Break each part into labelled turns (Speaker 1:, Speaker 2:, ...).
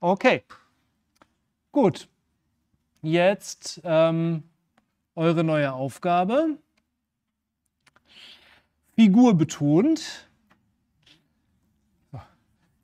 Speaker 1: Okay. Gut. Jetzt ähm, eure neue Aufgabe. Figur betont.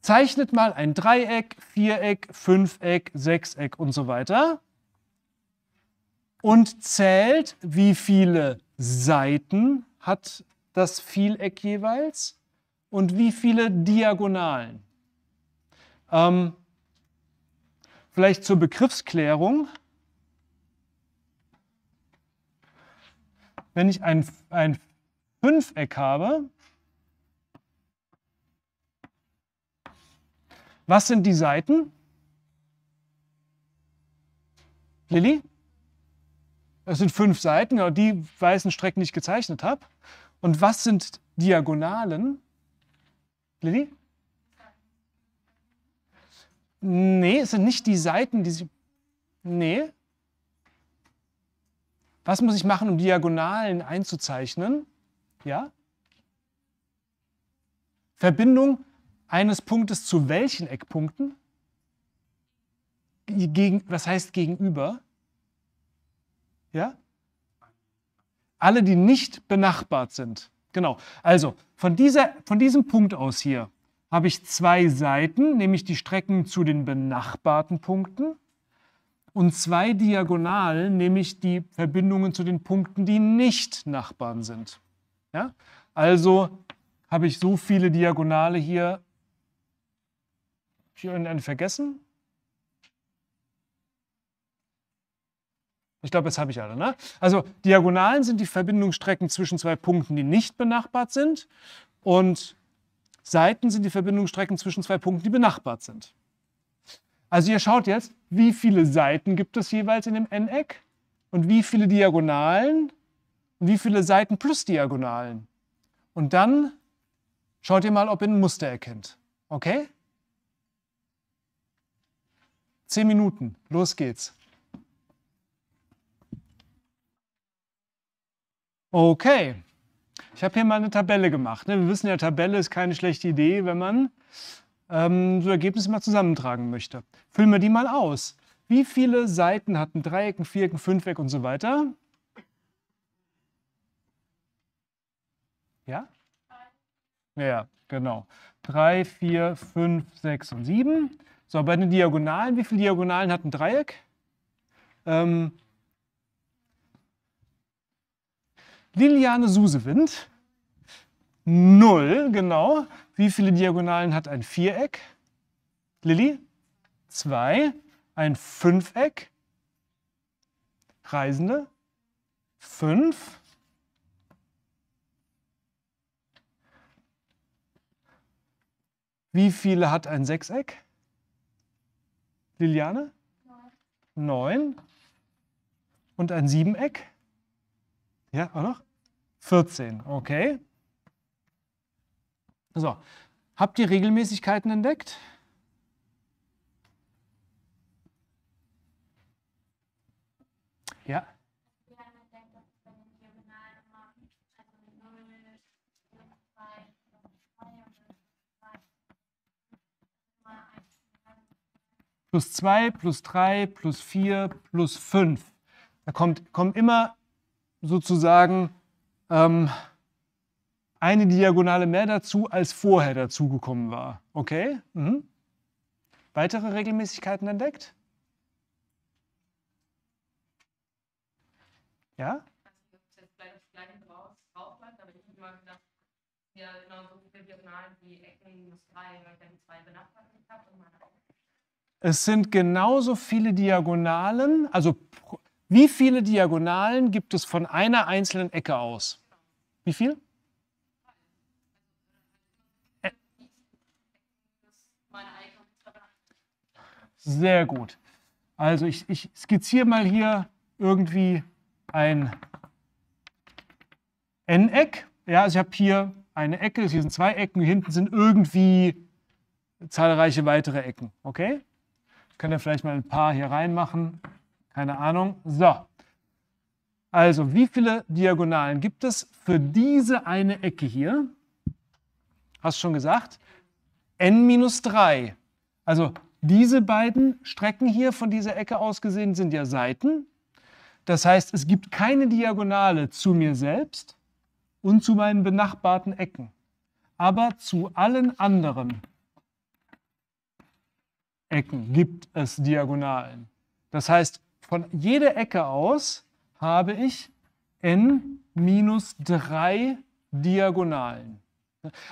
Speaker 1: Zeichnet mal ein Dreieck, Viereck, Fünfeck, Sechseck und so weiter. Und zählt, wie viele Seiten hat das Vieleck jeweils und wie viele Diagonalen. Ähm, Vielleicht zur Begriffsklärung. Wenn ich ein, ein Fünfeck habe, was sind die Seiten? Lilly? Das sind fünf Seiten, genau die weißen Strecken, die ich gezeichnet habe. Und was sind Diagonalen? Lilly? Nee, es sind nicht die Seiten, die sie. Nee. Was muss ich machen, um Diagonalen einzuzeichnen? Ja? Verbindung eines Punktes zu welchen Eckpunkten? Gegen, was heißt gegenüber? Ja? Alle, die nicht benachbart sind. Genau. Also, von, dieser, von diesem Punkt aus hier habe ich zwei Seiten, nämlich die Strecken zu den benachbarten Punkten und zwei Diagonalen, nämlich die Verbindungen zu den Punkten, die nicht Nachbarn sind. Ja? Also habe ich so viele Diagonale hier. Habe ich irgendeine vergessen? Ich glaube, jetzt habe ich alle. Ne? Also Diagonalen sind die Verbindungsstrecken zwischen zwei Punkten, die nicht benachbart sind. Und Seiten sind die Verbindungsstrecken zwischen zwei Punkten, die benachbart sind. Also ihr schaut jetzt, wie viele Seiten gibt es jeweils in dem n-Eck und wie viele Diagonalen und wie viele Seiten plus Diagonalen. Und dann schaut ihr mal, ob ihr ein Muster erkennt. Okay? Zehn Minuten, los geht's. Okay. Ich habe hier mal eine Tabelle gemacht. Ne? Wir wissen ja, Tabelle ist keine schlechte Idee, wenn man ähm, so Ergebnisse mal zusammentragen möchte. Füllen wir die mal aus. Wie viele Seiten hatten Dreieck, ein Viereck, ein Fünfeck und so weiter? Ja? Ja, genau. 3, 4, 5, 6 und 7. So, bei den Diagonalen, wie viele Diagonalen hat ein Dreieck? Ähm, Liliane Susewind. Null, genau. Wie viele Diagonalen hat ein Viereck? Lilly? Zwei. Ein Fünfeck? Reisende? Fünf. Wie viele hat ein Sechseck? Liliane? Neun. Neun. Und ein Siebeneck? Neun. Ja, auch noch? 14, okay. So, habt ihr Regelmäßigkeiten entdeckt? Ja. Plus 2, plus 3, plus 4, plus 5. Da kommt, kommen immer sozusagen ähm, eine Diagonale mehr dazu, als vorher dazugekommen war. Okay? Mhm. Weitere Regelmäßigkeiten entdeckt? Ja? Es sind genauso viele Diagonalen, also wie viele Diagonalen gibt es von einer einzelnen Ecke aus? Wie viel? Sehr gut. Also ich, ich skizziere mal hier irgendwie ein N-Eck. Ja, also ich habe hier eine Ecke, hier sind zwei Ecken, hinten sind irgendwie zahlreiche weitere Ecken. Okay? Ich kann ja vielleicht mal ein paar hier reinmachen. Keine Ahnung. So. Also, wie viele Diagonalen gibt es für diese eine Ecke hier? Hast schon gesagt? n minus 3. Also, diese beiden Strecken hier von dieser Ecke aus gesehen sind ja Seiten. Das heißt, es gibt keine Diagonale zu mir selbst und zu meinen benachbarten Ecken, aber zu allen anderen Ecken gibt es Diagonalen. Das heißt, von jeder Ecke aus habe ich n minus 3 Diagonalen.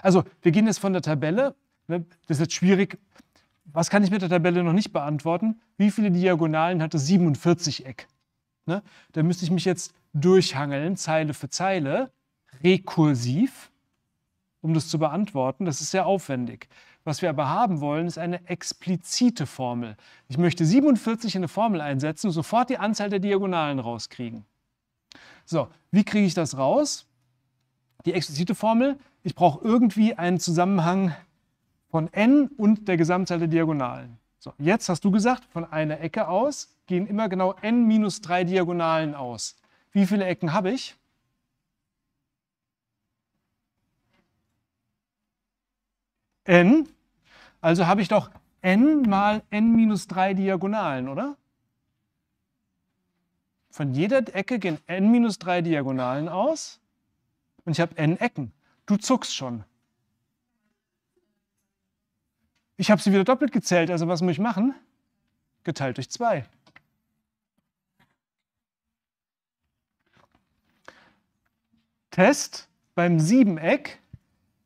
Speaker 1: Also wir gehen jetzt von der Tabelle. Ne, das ist jetzt schwierig. Was kann ich mit der Tabelle noch nicht beantworten? Wie viele Diagonalen hatte 47 Eck? Ne? Da müsste ich mich jetzt durchhangeln, Zeile für Zeile, rekursiv, um das zu beantworten. Das ist sehr aufwendig. Was wir aber haben wollen, ist eine explizite Formel. Ich möchte 47 in eine Formel einsetzen und sofort die Anzahl der Diagonalen rauskriegen. So, wie kriege ich das raus? Die explizite Formel, ich brauche irgendwie einen Zusammenhang von n und der Gesamtzahl der Diagonalen. So, jetzt hast du gesagt, von einer Ecke aus gehen immer genau n minus drei Diagonalen aus. Wie viele Ecken habe ich? n. Also habe ich doch n mal n minus 3 Diagonalen, oder? Von jeder Ecke gehen n minus 3 Diagonalen aus und ich habe n Ecken. Du zuckst schon. Ich habe sie wieder doppelt gezählt, also was muss ich machen? Geteilt durch 2. Test beim Siebeneck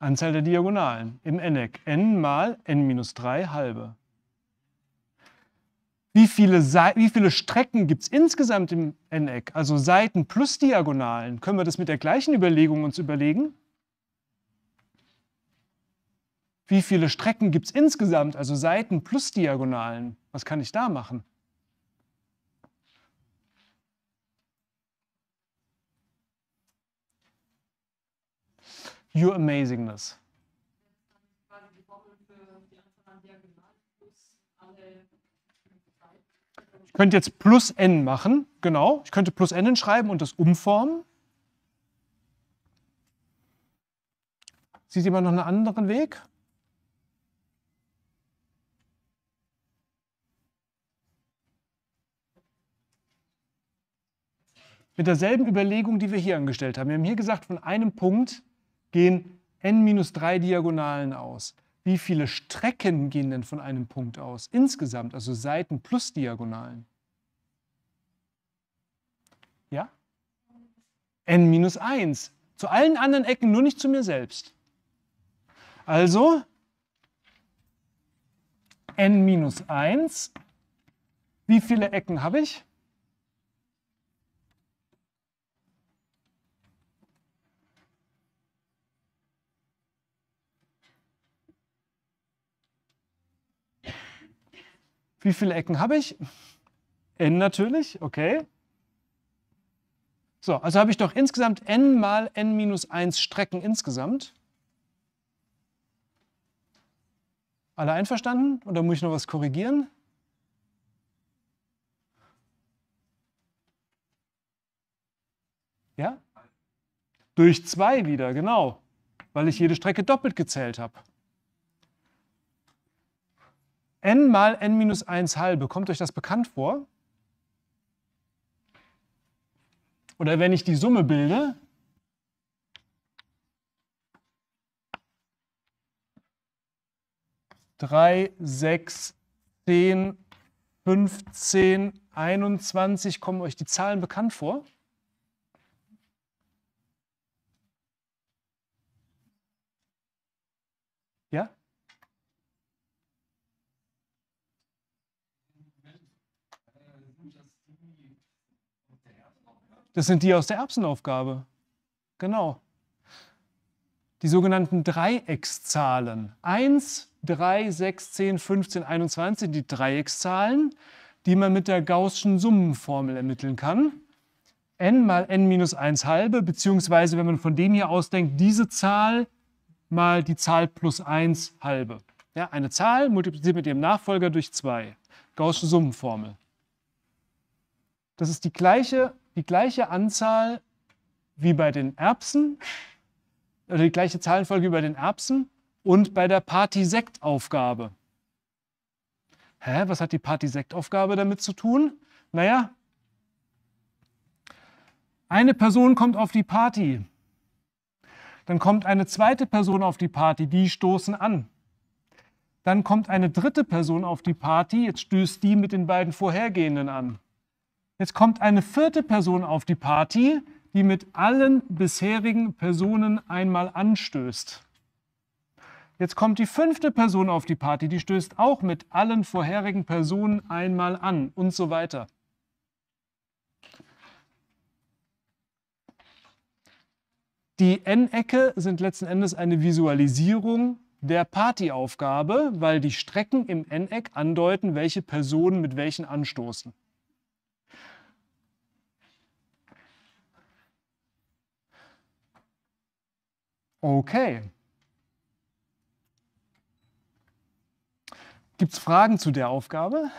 Speaker 1: Anzahl der Diagonalen im N-Eck. n mal n minus 3 halbe. Wie viele, wie viele Strecken gibt es insgesamt im N-Eck? Also Seiten plus Diagonalen. Können wir das mit der gleichen Überlegung uns überlegen? Wie viele Strecken gibt es insgesamt? Also Seiten plus Diagonalen. Was kann ich da machen? Your Amazingness. Ich könnte jetzt plus n machen, genau. Ich könnte plus n schreiben und das umformen. Sieht jemand noch einen anderen Weg? Mit derselben Überlegung, die wir hier angestellt haben. Wir haben hier gesagt, von einem Punkt gehen n-3 minus Diagonalen aus. Wie viele Strecken gehen denn von einem Punkt aus insgesamt, also Seiten plus Diagonalen? Ja? n-1. minus Zu allen anderen Ecken, nur nicht zu mir selbst. Also n-1. minus Wie viele Ecken habe ich? Wie viele Ecken habe ich? n natürlich, okay. So, also habe ich doch insgesamt n mal n minus 1 Strecken insgesamt. Alle einverstanden oder muss ich noch was korrigieren? Ja? Durch 2 wieder, genau, weil ich jede Strecke doppelt gezählt habe n mal n minus 1 halbe, kommt euch das bekannt vor? Oder wenn ich die Summe bilde, drei, sechs, zehn, 15, 21, kommen euch die Zahlen bekannt vor? Das sind die aus der Erbsenaufgabe. Genau. Die sogenannten Dreieckszahlen. 1, 3, 6, 10, 15, 21, die Dreieckszahlen, die man mit der Gaußschen Summenformel ermitteln kann. n mal n minus 1 halbe, beziehungsweise wenn man von dem hier ausdenkt, diese Zahl mal die Zahl plus 1 halbe. Ja, eine Zahl multipliziert mit ihrem Nachfolger durch 2. Gaußsche Summenformel. Das ist die gleiche, die gleiche Anzahl wie bei den Erbsen, oder die gleiche Zahlenfolge wie bei den Erbsen und bei der Partisektaufgabe. Hä, was hat die Partisektaufgabe damit zu tun? Naja, eine Person kommt auf die Party, dann kommt eine zweite Person auf die Party, die stoßen an. Dann kommt eine dritte Person auf die Party, jetzt stößt die mit den beiden vorhergehenden an. Jetzt kommt eine vierte Person auf die Party, die mit allen bisherigen Personen einmal anstößt. Jetzt kommt die fünfte Person auf die Party, die stößt auch mit allen vorherigen Personen einmal an und so weiter. Die N-Ecke sind letzten Endes eine Visualisierung der Partyaufgabe, weil die Strecken im N-Eck andeuten, welche Personen mit welchen anstoßen. Okay. Gibt es Fragen zu der Aufgabe?